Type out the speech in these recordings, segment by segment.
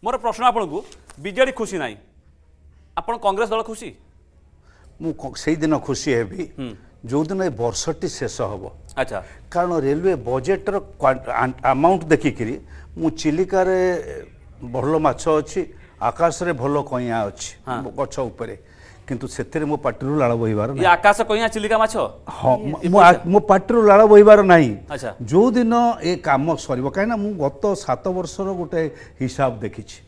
ମୋର ପ୍ରଶ୍ନ ଆପଣଙ୍କୁ ବିଜେଡ଼ି ଖୁସି ନାହିଁ ଆପଣ କଂଗ୍ରେସ ଦଳ ଖୁସି ମୁଁ ସେଇଦିନ ଖୁସି ହେବି ଯେଉଁଦିନ ଏ ବର୍ଷଟି ଶେଷ ହେବ ଆଚ୍ଛା କାରଣ ରେଲୱେ ବଜେଟ୍ର ଆମାଉଣ୍ଟ ଦେଖିକିରି ମୁଁ ଚିଲିକାରେ ଭଲ ମାଛ ଅଛି ଆକାଶରେ ଭଲ କଇଁଆ ଅଛି ଗଛ ଉପରେ କିନ୍ତୁ ସେଥିରେ ମୋ ପାଟିରୁ ଲାଳ ବୋହିବାର ଆକାଶ କଇଁଆ ଚିଲିକା ମାଛ ହଁ ମୋ ପାଟିରୁ ଲାଳ ବୋହିବାର ନାହିଁ ଯୋଉ ଦିନ ଏ କାମ ସରିବ କାହିଁକିନା ମୁଁ ଗତ ସାତ ବର୍ଷର ଗୋଟେ ହିସାବ ଦେଖିଛି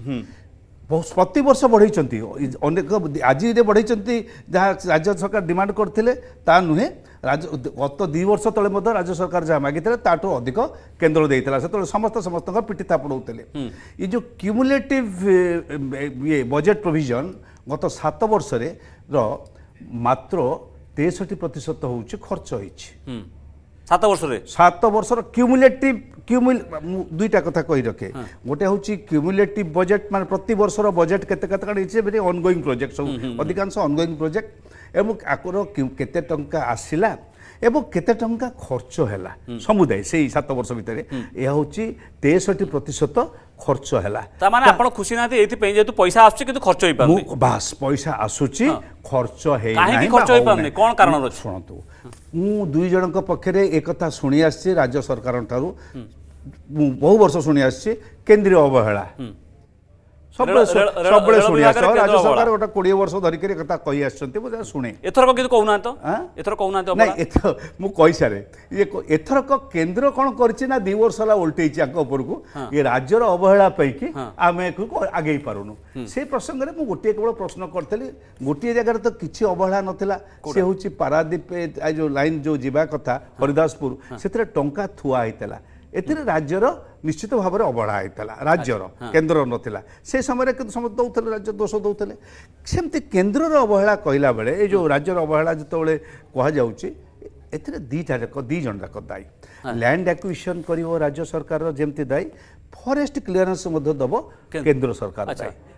ପ୍ରତିବର୍ଷ ବଢ଼େଇଛନ୍ତି ଅନେକ ଆଜିରେ ବଢ଼େଇଛନ୍ତି ଯାହା ରାଜ୍ୟ ସରକାର ଡିମାଣ୍ଡ କରିଥିଲେ ତାହା ନୁହେଁ ଗତ ଦୁଇ ବର୍ଷ ତଳେ ମଧ୍ୟ ରାଜ୍ୟ ସରକାର ଯାହା ମାଗିଥିଲେ ତାଠୁ ଅଧିକ କେନ୍ଦ୍ର ଦେଇଥିଲା ସେତେବେଳେ ସମସ୍ତେ ସମସ୍ତଙ୍କ ପିଠି ଥାପଡ଼ ହେଉଥିଲେ ଏ ଯେଉଁ କ୍ୟୁମୁଲେଟିଭ୍ ଇଏ ବଜେଟ୍ ପ୍ରୋଭିଜନ୍ ଗତ ସାତ ବର୍ଷରେ ର ମାତ୍ର তেষট্টি প্রত হচ্ছে খরচ হয়েছে সাত বর্ষের সাত বর্ষর কিউমুলেটিভ କ୍ୟୁମୁଲ ମୁଁ ଦୁଇଟା କଥା କହି ରଖେ ଗୋଟେ ହେଉଛି କ୍ୟୁମୁଲେଟିଭ୍ ବଜେଟ୍ ମାନେ ପ୍ରତି ବର୍ଷର ବଜେଟ୍ କେତେ କେତେ କାଣା ହେଇଛି ଭେରି ଅନଗୋଇଂ ପ୍ରୋଜେକ୍ଟ ସବୁ ଅଧିକାଂଶ ଅନଗୋଇଂ ପ୍ରୋଜେକ୍ଟ ଏବଂ ଆଗର କେତେ ଟଙ୍କା ଆସିଲା এবং কেতে টঙ্কা খরচ হেলা সমুদায় সেই সাত বর্ষ ভিতরে এ হচ্ছে তেষট্টি প্রতিশত খরচ হেলা তার মানে আপনার খুশি না এইপা যেহেতু পয়সা আসছে কিন্তু খরচ হয়ে পারে বাস পয়সা আসুচি খরচ হয়ে খরচ হয়ে পারে কোন কারণ শুনতু মু দুই জনক পক্ষে একথা শুনি আসছি রাজ্য সরকার ঠারু ମୁଁ ବହୁ ବର୍ଷ ଶୁଣି ଆସିଛି କେନ୍ଦ୍ରୀୟ ଅବହେଳା ସବୁବେଳେ ଶୁଣି ଆସ ରାଜ୍ୟ ସରକାର ଗୋଟେ କୋଡ଼ିଏ ବର୍ଷ ଧରିକରି କଥା କହି ଆସିଛନ୍ତି ମୁଁ ତାହା ଶୁଣେ ଏଥରକ କିନ୍ତୁ କହୁନାହାନ୍ତି ମୁଁ କହିସାରେ ଇଏ ଏଥରକ କେନ୍ଦ୍ର କ'ଣ କରିଛି ନା ଦୁଇ ବର୍ଷ ହେଲା ଓଲଟେଇଛି ୟାଙ୍କ ଉପରକୁ ଇଏ ରାଜ୍ୟର ଅବହେଳା ପାଇକି ଆମେ ଏକକୁ ଆଗେଇ ପାରୁନୁ ସେ ପ୍ରସଙ୍ଗରେ ମୁଁ ଗୋଟିଏ କେବଳ ପ୍ରଶ୍ନ କରିଥିଲି ଗୋଟିଏ ଜାଗାରେ ତ କିଛି ଅବହେଳା ନଥିଲା ସେ ହେଉଛି ପାରାଦ୍ୱୀପ ଯେଉଁ ଲାଇନ୍ ଯେଉଁ ଯିବା କଥା ହରିଦାସପୁର ସେଥିରେ ଟଙ୍କା ଥୁଆ ହେଇଥିଲା ଏଥିରେ ରାଜ୍ୟର ନିଶ୍ଚିତ ଭାବରେ ଅବହେଳା ହେଇଥିଲା ରାଜ୍ୟର କେନ୍ଦ୍ରର ନଥିଲା ସେ ସମୟରେ କିନ୍ତୁ ସମସ୍ତେ ଦେଉଥିଲେ ରାଜ୍ୟ ଦୋଷ ଦେଉଥିଲେ ସେମିତି କେନ୍ଦ୍ରର ଅବହେଳା କହିଲା ବେଳେ ଏ ଯେଉଁ ରାଜ୍ୟର ଅବହେଳା ଯେତେବେଳେ କୁହାଯାଉଛି ଏଥିରେ ଦୁଇଟା ଯାକ ଦୁଇ ଜଣ ଯାକ ଦାୟୀ ଲ୍ୟାଣ୍ଡ ଆକ୍ୱିଜିସନ୍ କରିବ ରାଜ୍ୟ ସରକାରର ଯେମିତି ଦାୟୀ ଫରେଷ୍ଟ କ୍ଲିୟରାନ୍ସ ମଧ୍ୟ ଦେବ କେନ୍ଦ୍ର ସରକାର ଦାୟୀ